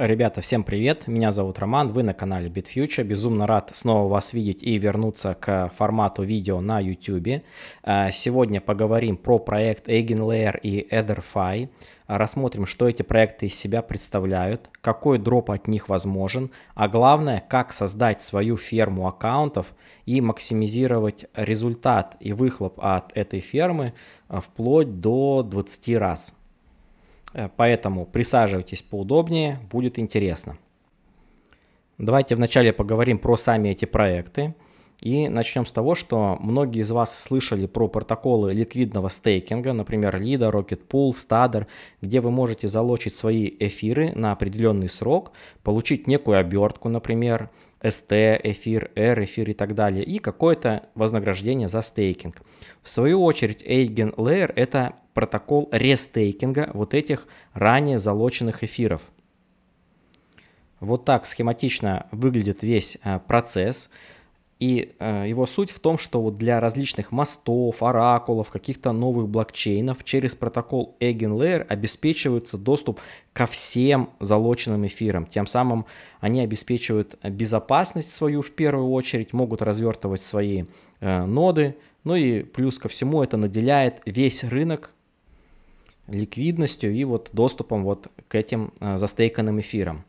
Ребята, всем привет! Меня зовут Роман, вы на канале BitFuture. Безумно рад снова вас видеть и вернуться к формату видео на YouTube. А, сегодня поговорим про проект EigenLayer и EtherFi. Рассмотрим, что эти проекты из себя представляют, какой дроп от них возможен, а главное, как создать свою ферму аккаунтов и максимизировать результат и выхлоп от этой фермы а, вплоть до 20 раз. Э, поэтому присаживайтесь поудобнее, будет интересно. Давайте вначале поговорим про сами эти проекты. И начнем с того, что многие из вас слышали про протоколы ликвидного стейкинга, например, Rocket Pool, Stader, где вы можете залочить свои эфиры на определенный срок, получить некую обертку, например, СТ, эфир, R, эфир и так далее, и какое-то вознаграждение за стейкинг. В свою очередь, Eigen Layer – это протокол рестейкинга вот этих ранее залоченных эфиров. Вот так схематично выглядит весь а, процесс. И э, его суть в том, что вот для различных мостов, оракулов, каких-то новых блокчейнов через протокол EigenLayer обеспечивается доступ ко всем залоченным эфирам. Тем самым они обеспечивают безопасность свою в первую очередь, могут развертывать свои э, ноды. Ну и плюс ко всему это наделяет весь рынок ликвидностью и вот доступом вот к этим э, застейканным эфирам.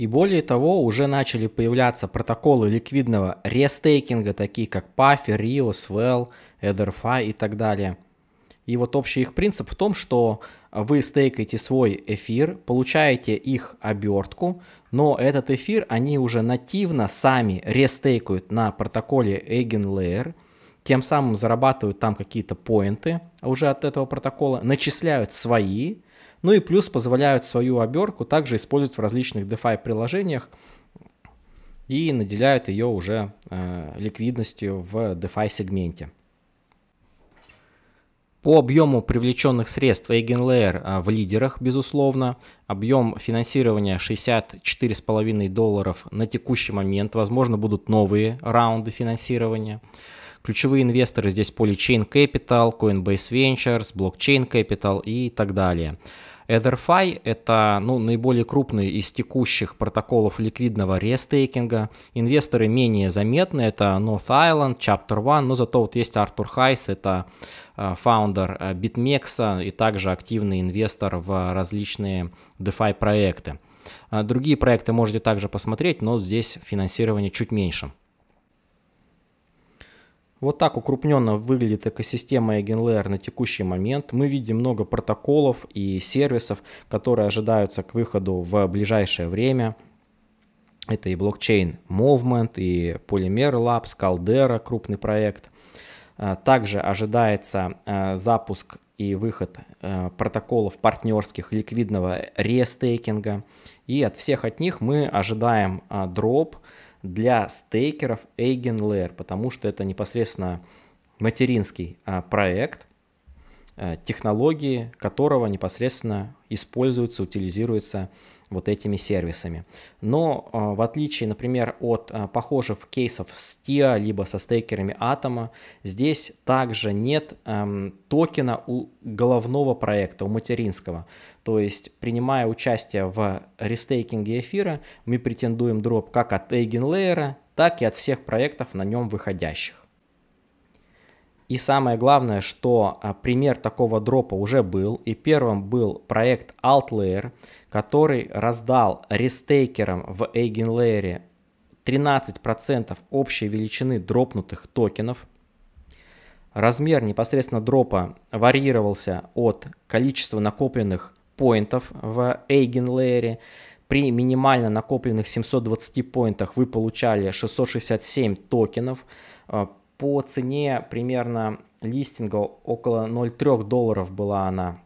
И более того, уже начали появляться протоколы ликвидного рестейкинга, такие как Puffer, Rio, Swell, EtherFi и так далее. И вот общий их принцип в том, что вы стейкаете свой эфир, получаете их обертку, но этот эфир они уже нативно сами рестейкают на протоколе EigenLayer, тем самым зарабатывают там какие-то поинты уже от этого протокола, начисляют свои, ну и плюс позволяют свою оберку также использовать в различных DeFi приложениях и наделяют ее уже э, ликвидностью в DeFi сегменте. По объему привлеченных средств EigenLayer э, в лидерах, безусловно. Объем финансирования 64,5 долларов на текущий момент. Возможно, будут новые раунды финансирования. Ключевые инвесторы здесь Polychain Capital, Coinbase Ventures, Blockchain Capital и так далее. EtherFi — это ну, наиболее крупный из текущих протоколов ликвидного рестейкинга. Инвесторы менее заметны — это North Island, Chapter One, но зато вот есть Артур Хайс, это э, фаундер BitMEX э, и также активный инвестор в различные DeFi проекты. Э, другие проекты можете также посмотреть, но здесь финансирование чуть меньше. Вот так укрупненно выглядит экосистема EgenLayer на текущий момент. Мы видим много протоколов и сервисов, которые ожидаются к выходу в ближайшее время. Это и блокчейн Movement, и Polymer Labs, Caldera, крупный проект. А, также ожидается а, запуск и выход а, протоколов партнерских ликвидного рестейкинга. И от всех от них мы ожидаем дроп – для стейкеров Eigenlayer, потому что это непосредственно материнский а, проект, Э, технологии которого непосредственно используются, утилизируются вот этими сервисами. Но э, в отличие, например, от э, похожих кейсов с TIA, либо со стейкерами Атома, здесь также нет эм, токена у головного проекта, у материнского. То есть, принимая участие в рестейкинге эфира, мы претендуем дроп как от Eigenlayer, так и от всех проектов на нем выходящих. И самое главное, что а, пример такого дропа уже был. И первым был проект Altlayer, который раздал рестейкерам в EigenLayer 13% общей величины дропнутых токенов. Размер непосредственно дропа варьировался от количества накопленных поинтов в EigenLayer. При минимально накопленных 720 поинтах вы получали 667 токенов а, по цене примерно листинга около 0,3 долларов была она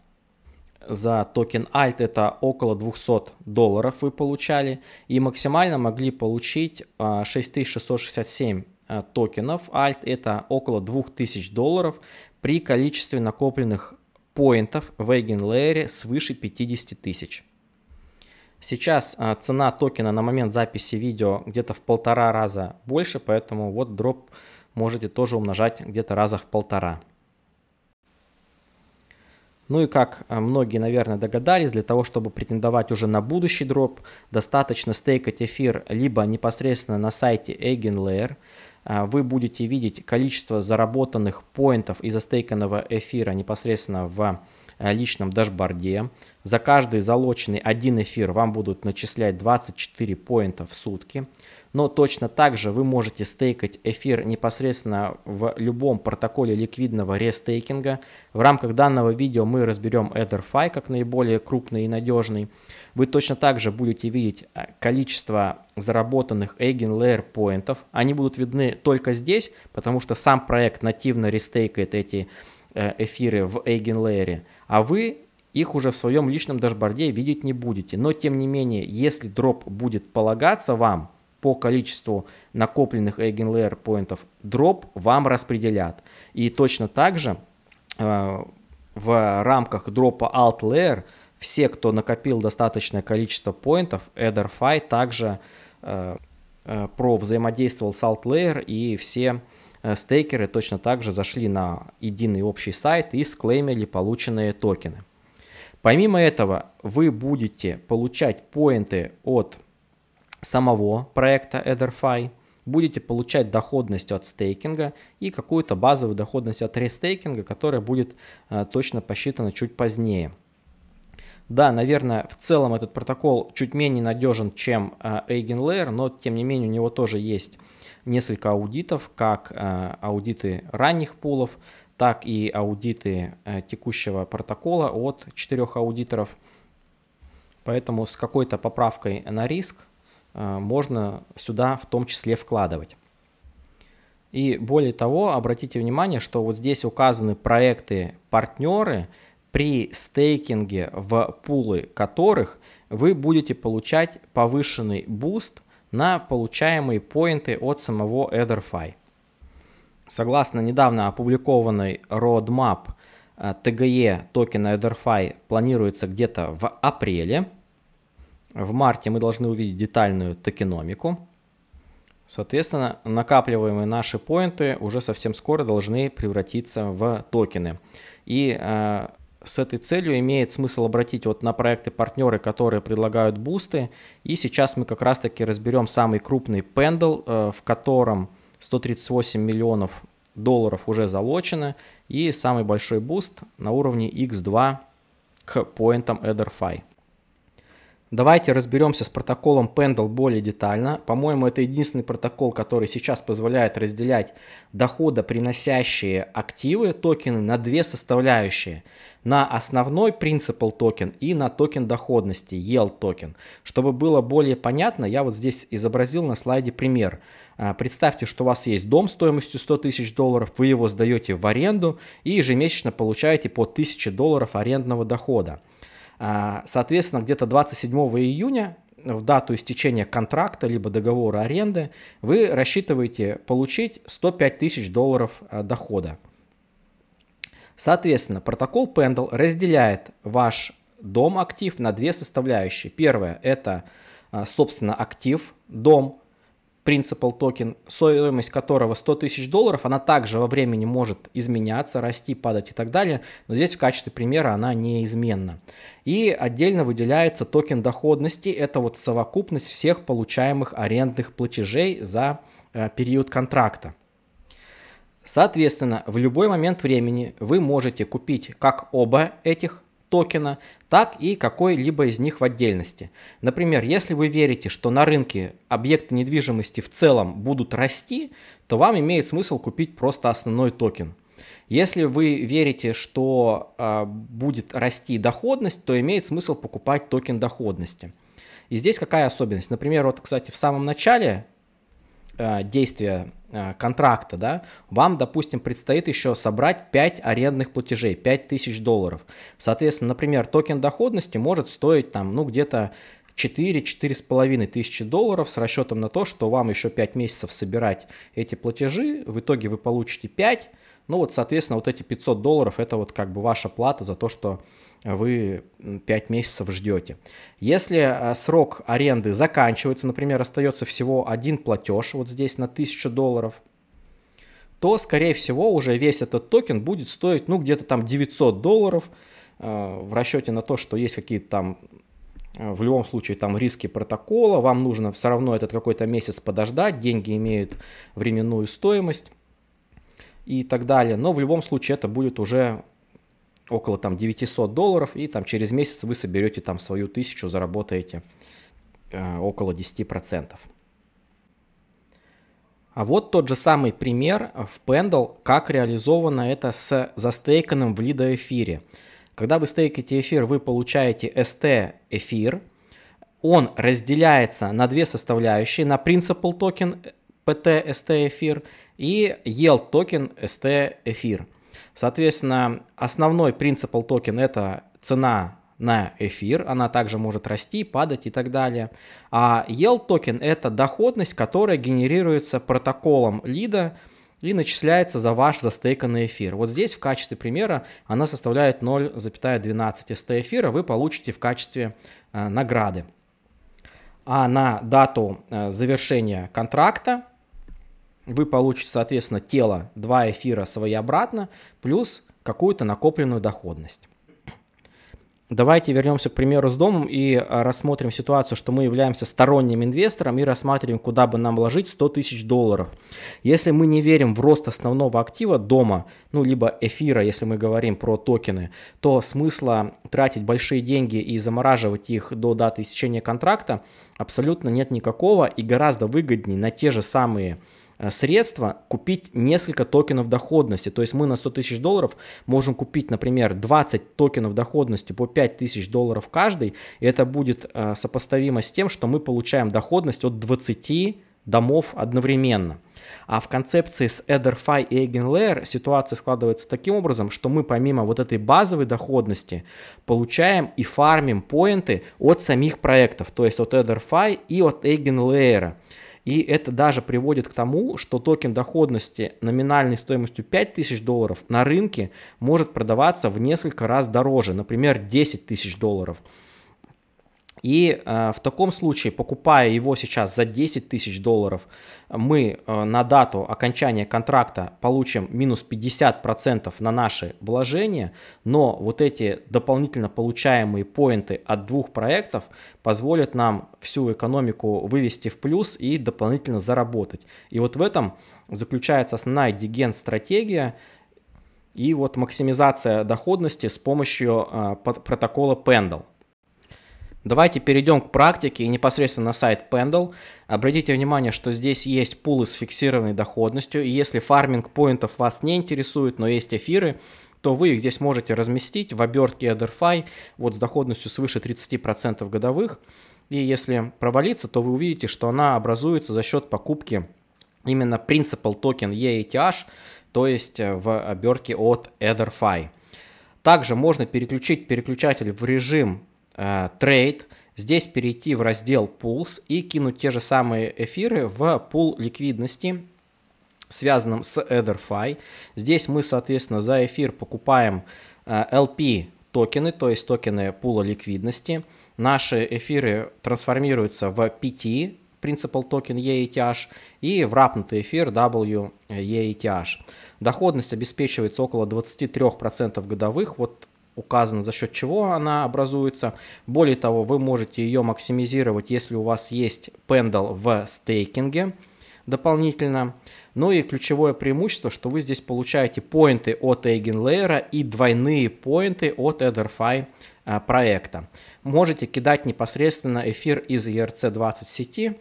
за токен ALT это около 200 долларов вы получали и максимально могли получить 6667 а, а, токенов ALT это около 2000 долларов при количестве накопленных поинтов в лэре свыше 50 тысяч. Сейчас а, цена токена на момент записи видео где-то в полтора раза больше, поэтому вот дроп можете тоже умножать где-то раза в полтора. Ну и как э, многие, наверное, догадались, для того, чтобы претендовать уже на будущий дроп, достаточно стейкать эфир либо непосредственно на сайте EigenLayer. Э, вы будете видеть количество заработанных поинтов из застейканного эфира непосредственно в Э, личном дашборде. За каждый залоченный один эфир вам будут начислять 24 поинта в сутки. Но точно так же вы можете стейкать эфир непосредственно в любом протоколе ликвидного рестейкинга. В рамках данного видео мы разберем EtherFi как наиболее крупный и надежный. Вы точно так же будете видеть э, количество заработанных Eigenlayer поинтов. Они будут видны только здесь, потому что сам проект нативно рестейкает эти Э, эфиры в Эйгенлеере, а вы их уже в своем личном дашборде видеть не будете. Но тем не менее, если дроп будет полагаться вам по количеству накопленных Eigenlayer поинтов, дроп вам распределят. И точно так же э, в рамках дропа AltLayer все, кто накопил достаточное количество поинтов, эдерфай также э, э, про взаимодействовал с AltLayer и все э, Э, стейкеры точно так же зашли на единый общий сайт и склеймили полученные токены. Помимо этого, вы будете получать поинты от самого проекта Etherfi, будете получать доходность от стейкинга и какую-то базовую доходность от рестейкинга, которая будет э, точно посчитана чуть позднее – да, наверное, в целом этот протокол чуть менее надежен, чем э, EigenLayer, но тем не менее у него тоже есть несколько аудитов, как э, аудиты ранних пулов, так и аудиты э, текущего протокола от четырех аудиторов. Поэтому с какой-то поправкой на риск можно сюда в том числе вкладывать. И более того, обратите внимание, что вот здесь указаны проекты, партнеры – при стейкинге, в пулы которых вы будете получать повышенный буст на получаемые поинты от самого EtherFi. Согласно недавно опубликованной roadmap TGE э, токена EtherFi планируется где-то в апреле. В марте мы должны увидеть детальную токеномику. Соответственно, накапливаемые наши поинты уже совсем скоро должны превратиться в токены. И э, с этой целью имеет смысл обратить вот на проекты партнеры, которые предлагают бусты. И сейчас мы как раз таки разберем самый крупный пендл, э, в котором 138 миллионов долларов уже залочено. И самый большой буст на уровне X2 к поинтам EtherFi. Давайте разберемся с протоколом Pendle более детально. По-моему, это единственный протокол, который сейчас позволяет разделять приносящие активы, токены, на две составляющие. На основной принципал токен и на токен доходности, yield токен. Чтобы было более понятно, я вот здесь изобразил на слайде пример. А, представьте, что у вас есть дом стоимостью 100 тысяч долларов, вы его сдаете в аренду и ежемесячно получаете по 1000 долларов арендного дохода. А, соответственно, где-то 27 июня в дату истечения контракта либо договора аренды вы рассчитываете получить 105 тысяч долларов а, дохода. Соответственно, протокол Pendle разделяет ваш дом актив на две составляющие. Первое – это, а, собственно, актив, дом, Principal токен, стоимость которого 100 тысяч долларов, она также во времени может изменяться, расти, падать и так далее, но здесь в качестве примера она неизменна. И отдельно выделяется токен доходности. Это вот совокупность всех получаемых арендных платежей за э, период контракта. Соответственно, в любой момент времени вы можете купить как оба этих токена, так и какой-либо из них в отдельности. Например, если вы верите, что на рынке объекты недвижимости в целом будут расти, то вам имеет смысл купить просто основной токен – если вы верите, что э, будет расти доходность, то имеет смысл покупать токен доходности. И здесь какая особенность? Например, вот, кстати, в самом начале э, действия э, контракта, да, вам, допустим, предстоит еще собрать 5 арендных платежей, 5 тысяч долларов. Соответственно, например, токен доходности может стоить там, ну, где-то 4-4,5 тысячи долларов с расчетом на то, что вам еще 5 месяцев собирать эти платежи, в итоге вы получите 5, ну вот, соответственно, вот эти 500 долларов – это вот как бы ваша плата за то, что вы 5 месяцев ждете. Если а, срок аренды заканчивается, например, остается всего один платеж вот здесь на 1000 долларов, то, скорее всего, уже весь этот токен будет стоить, ну, где-то там 900 долларов а, в расчете на то, что есть какие-то там а, в любом случае там риски протокола, вам нужно все равно этот какой-то месяц подождать, деньги имеют временную стоимость и так далее. Но в любом случае это будет уже около там 900 долларов, и там через месяц вы соберете там свою тысячу, заработаете э, около 10%. А вот тот же самый пример в Pendle, как реализовано это с застейканным в лида эфире. Когда вы стейкаете эфир, вы получаете ST эфир, он разделяется на две составляющие, на principal токен PT ST эфир – и yield токен ST эфир. Соответственно, основной принципал токен это цена на эфир, она также может расти, падать и так далее. А yield токен это доходность, которая генерируется протоколом лида, и начисляется за ваш застейканный эфир. Вот здесь в качестве примера она составляет 0,12 ст эфира, вы получите в качестве э, награды. А на дату э, завершения контракта вы получите, соответственно, тело, два эфира свои обратно, плюс какую-то накопленную доходность. Давайте вернемся, к примеру, с домом и а, рассмотрим ситуацию, что мы являемся сторонним инвестором и рассматриваем, куда бы нам вложить 100 тысяч долларов. Если мы не верим в рост основного актива дома, ну, либо эфира, если мы говорим про токены, то смысла тратить большие деньги и замораживать их до даты истечения контракта абсолютно нет никакого и гораздо выгоднее на те же самые Э, средства купить несколько токенов доходности. То есть мы на 100 тысяч долларов можем купить, например, 20 токенов доходности по 5 тысяч долларов каждый. И это будет э, сопоставимо с тем, что мы получаем доходность от 20 домов одновременно. А в концепции с EtherFi и EigenLayer ситуация складывается таким образом, что мы помимо вот этой базовой доходности получаем и фармим поинты от самих проектов, то есть от EtherFi и от EigenLayer. И это даже приводит к тому, что токен доходности номинальной стоимостью 5000 долларов на рынке может продаваться в несколько раз дороже, например, 10 тысяч долларов. И э, в таком случае, покупая его сейчас за 10 тысяч долларов, мы э, на дату окончания контракта получим минус 50% на наши вложения, но вот эти дополнительно получаемые поинты от двух проектов позволят нам всю экономику вывести в плюс и дополнительно заработать. И вот в этом заключается основная диген-стратегия, и вот максимизация доходности с помощью э, протокола Pendle. Давайте перейдем к практике и непосредственно на сайт Pendle. Обратите внимание, что здесь есть пулы с фиксированной доходностью. И если фарминг поинтов вас не интересует, но есть эфиры, то вы их здесь можете разместить в обертке EtherFi вот с доходностью свыше 30% годовых. И если провалится, то вы увидите, что она образуется за счет покупки именно Principal token EETH, то есть э, в обертке от EtherFi. Также можно переключить переключатель в режим Э, трейд, здесь перейти в раздел Pools и кинуть те же самые эфиры в пул ликвидности, связанном с EtherFi. Здесь мы, соответственно, за эфир покупаем LP э, токены, то есть токены пула ликвидности. Наши эфиры трансформируются в PT, Principal Token EETH и в врапнутый эфир WEETH. Доходность обеспечивается около 23% годовых. Вот указано, за счет чего она образуется. Более того, вы можете ее максимизировать, если у вас есть пендл в стейкинге дополнительно. Ну и ключевое преимущество, что вы здесь получаете поинты от Eigenlayer и двойные поинты от EtherFi а, проекта. Можете кидать непосредственно эфир из ERC20 сети,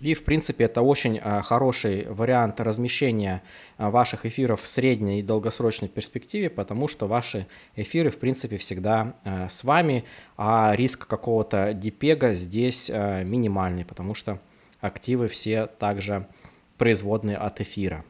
и, в принципе, это очень а, хороший вариант размещения а, ваших эфиров в средней и долгосрочной перспективе, потому что ваши эфиры, в принципе, всегда а, с вами, а риск какого-то дипега здесь минимальный, потому что активы все также производные от эфира.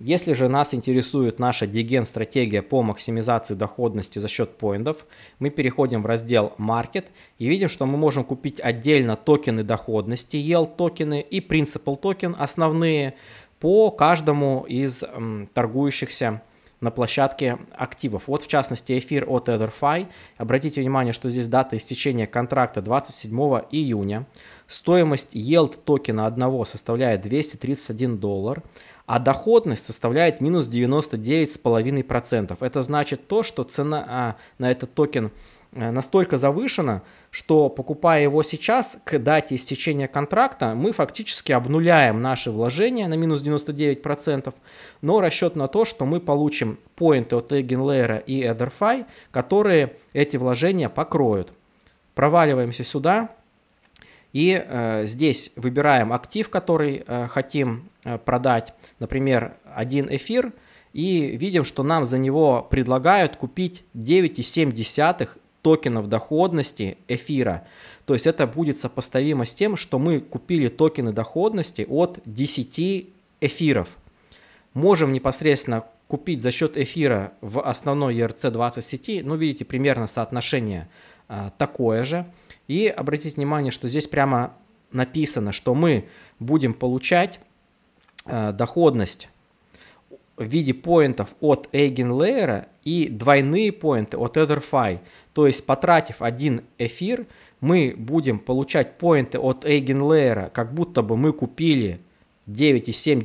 Если же нас интересует наша диген-стратегия по максимизации доходности за счет поинтов, мы переходим в раздел Market и видим, что мы можем купить отдельно токены доходности, yield токены и principal токен, основные, по каждому из м, торгующихся на площадке активов. Вот в частности эфир от EtherFi. Обратите внимание, что здесь дата истечения контракта 27 июня. Стоимость yield токена одного составляет 231 доллар а доходность составляет минус 99,5%. Это значит то, что цена а, на этот токен э, настолько завышена, что покупая его сейчас, к дате истечения контракта, мы фактически обнуляем наши вложения на минус 99%, но расчет на то, что мы получим поинты от Eigenlayer и EtherFi, которые эти вложения покроют. Проваливаемся сюда, и э, здесь выбираем актив, который э, хотим э, продать, например, один эфир, и видим, что нам за него предлагают купить 9,7 токенов доходности эфира. То есть это будет сопоставимо с тем, что мы купили токены доходности от 10 эфиров. Можем непосредственно купить за счет эфира в основной ERC20 сети, ну видите, примерно соотношение а, такое же. И обратите внимание, что здесь прямо написано, что мы будем получать э, доходность в виде поинтов от Eigenlayer и двойные поинты от EtherFi. То есть, потратив один эфир, мы будем получать поинты от Eigenlayer, как будто бы мы купили 9,7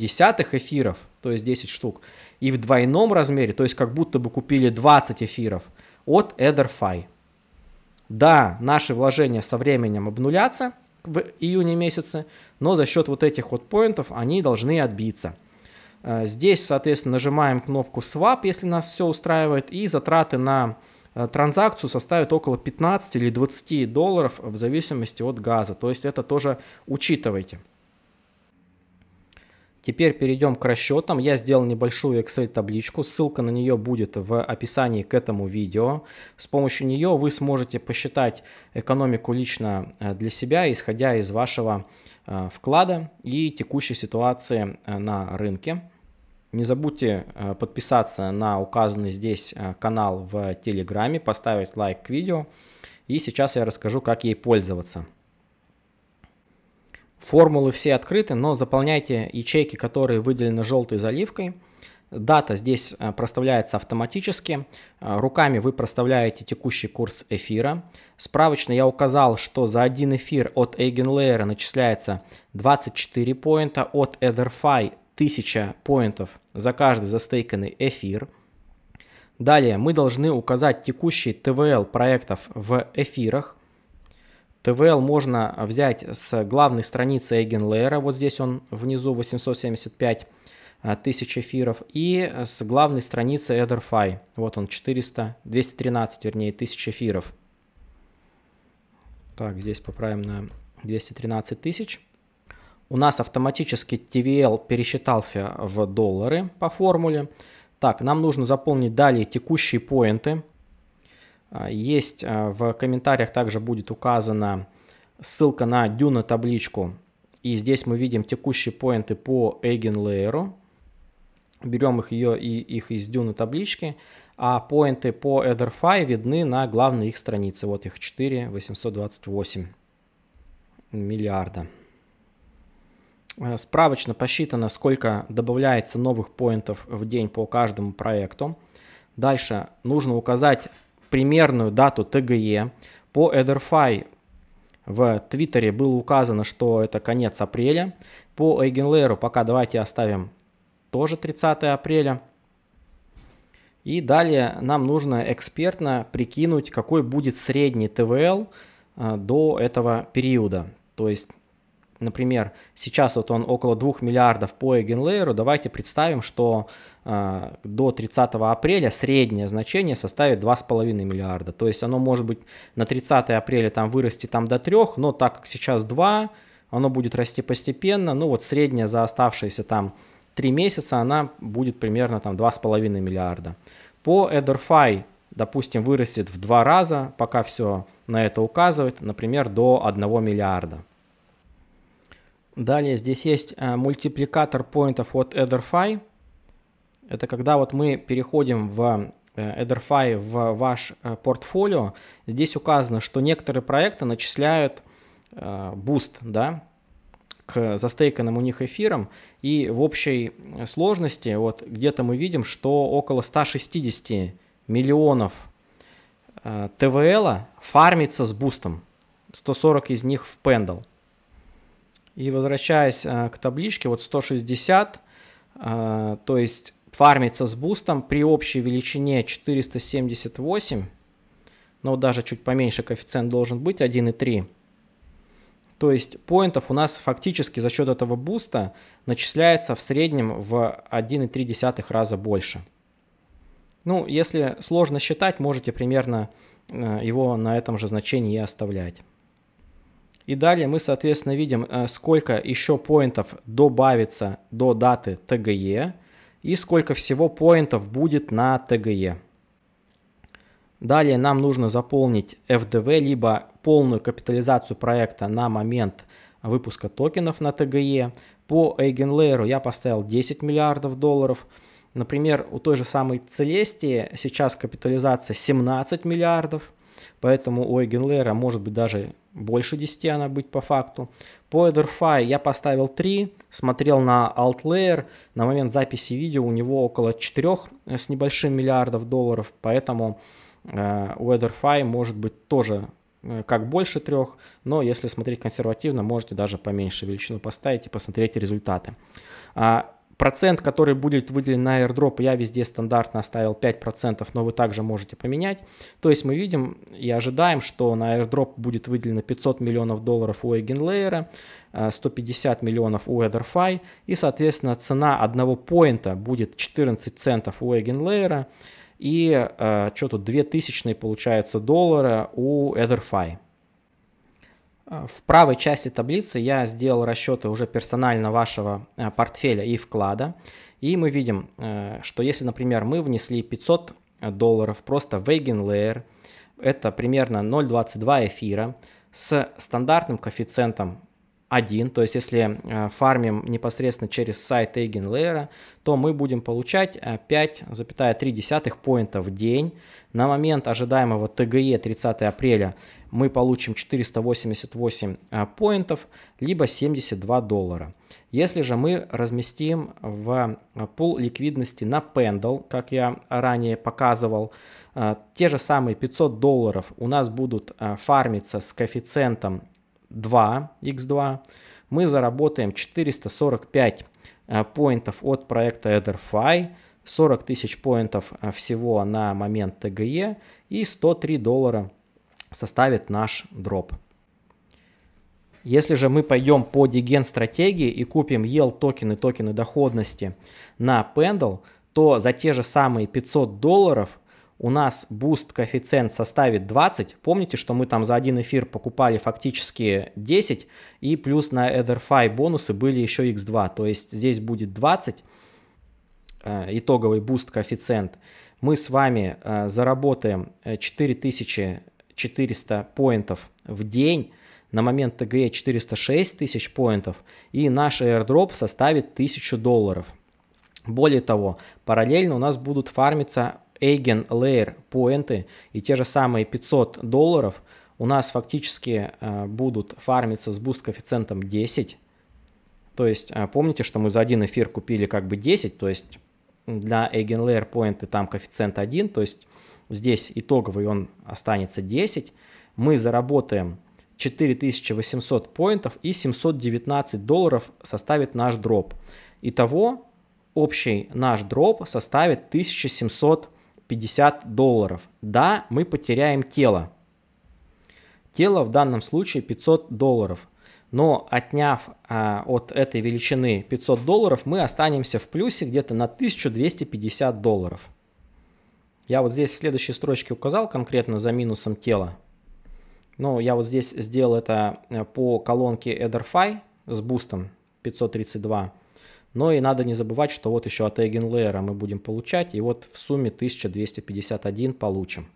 эфиров, то есть 10 штук, и в двойном размере, то есть как будто бы купили 20 эфиров от EtherFi. Да, наши вложения со временем обнулятся в июне месяце, но за счет вот этих вот поинтов они должны отбиться. Э, здесь, соответственно, нажимаем кнопку Swap, если нас все устраивает, и затраты на э, транзакцию составят около 15 или 20 долларов в зависимости от газа. То есть это тоже учитывайте. Теперь перейдем к расчетам. Я сделал небольшую Excel-табличку, ссылка на нее будет в описании к этому видео. С помощью нее вы сможете посчитать экономику лично э, для себя, исходя из вашего э, вклада и текущей ситуации э, на рынке. Не забудьте подписаться на указанный здесь канал в Телеграме, поставить лайк к видео. И сейчас я расскажу, как ей пользоваться. Формулы все открыты, но заполняйте ячейки, которые выделены желтой заливкой. Дата здесь э, проставляется автоматически. Э, руками вы проставляете текущий курс эфира. Справочно я указал, что за один эфир от Eigenlayer начисляется 24 поинта, от EtherFi 1000 поинтов за каждый застейканный эфир. Далее мы должны указать текущий ТВЛ проектов в эфирах. TVL можно взять с главной страницы Eigenlayer, вот здесь он внизу 875 э, тысяч эфиров, и с главной страницы Etherfi, вот он 400, 213, вернее, тысяч эфиров. Так, здесь поправим на 213 тысяч. У нас автоматически TVL пересчитался в доллары по формуле. Так, нам нужно заполнить далее текущие поинты. А, есть а, в комментариях также будет указана ссылка на дюна табличку. И здесь мы видим текущие поинты по Эйгенлейеру. Берем их, ее, и, их из дюна таблички. А поинты по Эдерфай видны на главной их странице. Вот их 4, 828 миллиарда. А, справочно посчитано, сколько добавляется новых поинтов в день по каждому проекту. Дальше нужно указать примерную дату ТГЕ по EtherFi. В Твиттере было указано, что это конец апреля. По Eigenlayer пока давайте оставим тоже 30 апреля. И далее нам нужно экспертно прикинуть, какой будет средний ТВЛ э, до этого периода. То есть, например, сейчас вот он около 2 миллиардов по Eigenlayer. Давайте представим, что а, до 30 апреля среднее значение составит 2,5 миллиарда. То есть оно может быть на 30 апреля там вырасти там до 3, но так как сейчас 2, оно будет расти постепенно. Ну вот средняя за оставшиеся там 3 месяца она будет примерно там 2,5 миллиарда. По EtherFi, допустим, вырастет в 2 раза, пока все на это указывает, например, до 1 миллиарда. Далее здесь есть э, мультипликатор поинтов от EtherFi – это когда вот мы переходим в э, EtherFi, в ваш э, портфолио, здесь указано, что некоторые проекты начисляют э, буст, да, к застейканным у них эфирам, и в общей сложности вот где-то мы видим, что около 160 миллионов ТВЛ -а фармится с бустом, 140 из них в пендл. И возвращаясь к табличке, вот 160, то есть фармится с бустом при общей величине 478, но даже чуть поменьше коэффициент должен быть 1,3. То есть поинтов у нас фактически за счет этого буста начисляется в среднем в 1,3 раза больше. Ну, если сложно считать, можете примерно э, его на этом же значении и оставлять. И далее мы, соответственно, видим, э, сколько еще поинтов добавится до даты TGE и сколько всего поинтов будет на TGE. Далее нам нужно заполнить FDV, либо полную капитализацию проекта на момент выпуска токенов на TGE. По Eigenlayer я поставил 10 миллиардов долларов. Например, у той же самой Celestia сейчас капитализация 17 миллиардов – Поэтому у Эйгенлера может быть даже больше 10 она быть по факту. По Эдерфай я поставил 3, смотрел на Altlayer, на момент записи видео у него около 4 э, с небольшим миллиардов долларов, поэтому э, у Эдерфай может быть тоже э, как больше трех, но если смотреть консервативно, можете даже поменьше величину поставить и посмотреть результаты. А Процент, который будет выделен на airdrop, я везде стандартно оставил 5%, но вы также можете поменять. То есть мы видим и ожидаем, что на airdrop будет выделено 500 миллионов долларов у EigenLayer, 150 э, миллионов у EtherFi, и, соответственно, цена одного поинта будет 14 центов у EigenLayer, и э, что тут 2000 получается доллара у EtherFi. Э, в правой части таблицы я сделал расчеты уже персонально вашего э, портфеля и вклада. И мы видим, э, что если, например, мы внесли 500 долларов просто в Eigenlayer, это примерно 0,22 эфира, с стандартным коэффициентом 1. То есть если э, фармим непосредственно через сайт Eigen Layer, то мы будем получать 5,3 э, поинта в день. На момент ожидаемого ТГЕ 30 апреля мы получим 488 э, поинтов, либо 72 доллара. Если же мы разместим в пул ликвидности на Pendle, как я ранее показывал, те же самые 500 долларов у нас будут фармиться с коэффициентом 2, x2, мы заработаем 445 э, поинтов от проекта EtherFi, 40 тысяч поинтов э, всего на момент ТГЕ и 103 доллара составит наш дроп. Если же мы пойдем по диген стратегии и купим yield токены, токены доходности на Pendle, то за те же самые 500 долларов у нас буст коэффициент составит 20. Помните, что мы там за один эфир покупали фактически 10, и плюс на EtherFi бонусы были еще x2, то есть здесь будет 20, э, итоговый буст коэффициент. Мы с вами э, заработаем 4400 э, поинтов в день, на момент ТГЕ 406 тысяч поинтов, и наш airdrop составит 1000 долларов. Более того, параллельно у нас будут фармиться Eigen Layer поинты и те же самые 500 долларов у нас фактически э, будут фармиться с буст-коэффициентом 10. То есть э, помните, что мы за один эфир купили как бы 10, то есть для Eigen Layer поинты там коэффициент 1, то есть здесь итоговый он останется 10. Мы заработаем 4800 поинтов и 719 долларов составит наш дроп. Итого общий наш дроп составит 1700 50 долларов. Да, мы потеряем тело. Тело в данном случае 500 долларов. Но отняв а, от этой величины 500 долларов, мы останемся в плюсе где-то на 1250 долларов. Я вот здесь в следующей строчке указал конкретно за минусом тела. Но я вот здесь сделал это э, по колонке Ederfi с бустом 532. Но и надо не забывать, что вот еще от Eigenlayer мы будем получать, и вот в сумме 1251 получим.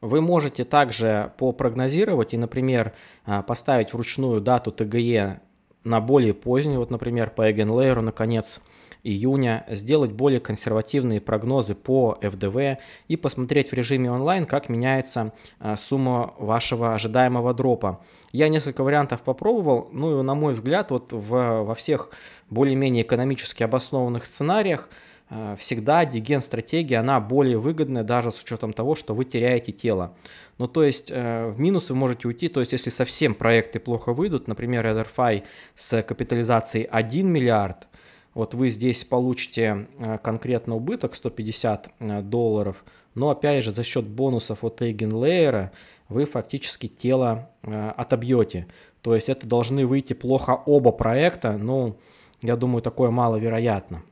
Вы можете также попрогнозировать и, например, а, поставить вручную дату TGE на более позднюю, вот, например, по Eigenlayer на конец июня, сделать более консервативные прогнозы по ФДВ и посмотреть в режиме онлайн, как меняется э, сумма вашего ожидаемого дропа. Я несколько вариантов попробовал, ну и на мой взгляд, вот в, во всех более-менее экономически обоснованных сценариях э, всегда диген-стратегия, она более выгодная даже с учетом того, что вы теряете тело. Ну, то есть э, в минус вы можете уйти, то есть если совсем проекты плохо выйдут, например, RFI с капитализацией 1 миллиард, вот вы здесь получите э, конкретно убыток 150 э, долларов, но опять же за счет бонусов от Эйгенлеера вы фактически тело э, отобьете. То есть это должны выйти плохо оба проекта, но я думаю такое маловероятно.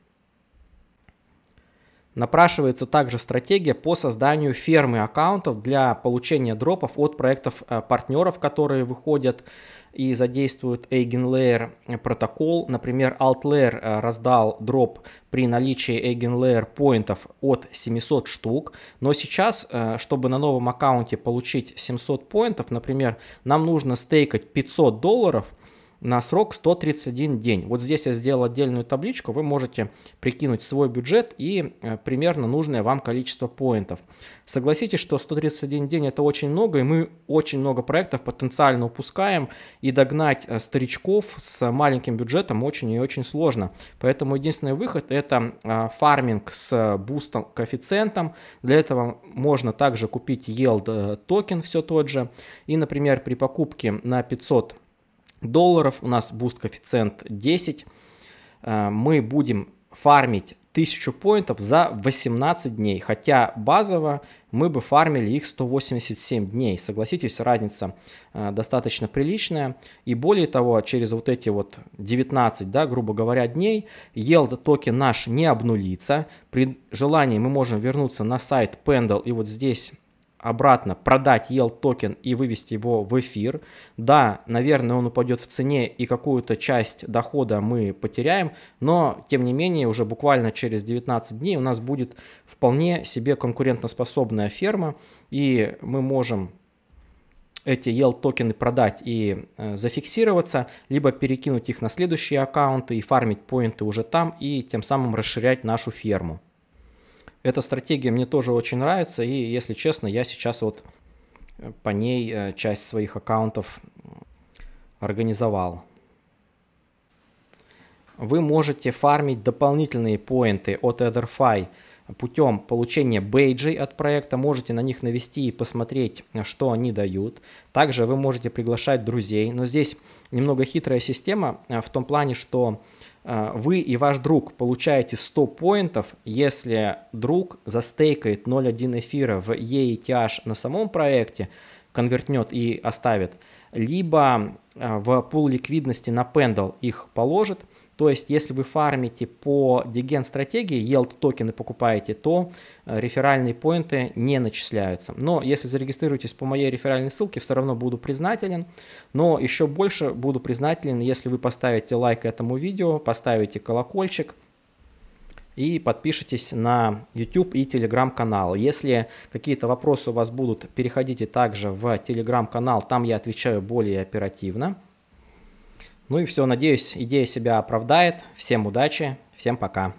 Напрашивается также стратегия по созданию фермы аккаунтов для получения дропов от проектов э, партнеров, которые выходят и задействуют EigenLayer протокол. Например, AltLayer э, раздал дроп при наличии EigenLayer поинтов от 700 штук. Но сейчас, э, чтобы на новом аккаунте получить 700 поинтов, например, нам нужно стейкать 500 долларов – на срок 131 день. Вот здесь я сделал отдельную табличку, вы можете прикинуть свой бюджет и э, примерно нужное вам количество поинтов. Согласитесь, что 131 день это очень много, и мы очень много проектов потенциально упускаем, и догнать э, старичков с маленьким бюджетом очень и очень сложно. Поэтому единственный выход это э, фарминг с бустом коэффициентом. Для этого можно также купить yield токен все тот же. И, например, при покупке на 500 долларов, у нас буст коэффициент 10, э, мы будем фармить 1000 поинтов за 18 дней, хотя базово мы бы фармили их 187 дней. Согласитесь, разница э, достаточно приличная. И более того, через вот эти вот 19, да, грубо говоря, дней, yield токен наш не обнулится. При желании мы можем вернуться на сайт Pendle и вот здесь обратно продать EL токен и вывести его в эфир. Да, наверное, он упадет в цене и какую-то часть дохода мы потеряем, но тем не менее уже буквально через 19 дней у нас будет вполне себе конкурентоспособная ферма, и мы можем эти EL токены продать и э, зафиксироваться, либо перекинуть их на следующие аккаунты и фармить поинты уже там и тем самым расширять нашу ферму. Эта стратегия мне тоже очень нравится, и, если честно, я сейчас вот э, по ней э, часть своих аккаунтов организовал. Вы можете фармить дополнительные поинты от EtherFi – путем получения бейджей от проекта, можете на них навести и посмотреть, что они дают. Также вы можете приглашать друзей, но здесь немного хитрая система а, в том плане, что а, вы и ваш друг получаете 100 поинтов, если друг застейкает 0.1 эфира в EETH на самом проекте, конвертнет и оставит, либо а, в пул ликвидности на пендл их положит – то есть, если вы фармите по деген стратегии, yield токены покупаете, то э, реферальные поинты не начисляются. Но если зарегистрируетесь по моей реферальной ссылке, все равно буду признателен. Но еще больше буду признателен, если вы поставите лайк этому видео, поставите колокольчик, и подпишитесь на YouTube и Telegram канал. Если какие-то вопросы у вас будут, переходите также в Telegram канал, там я отвечаю более оперативно. Ну и все, надеюсь, идея себя оправдает. Всем удачи, всем пока.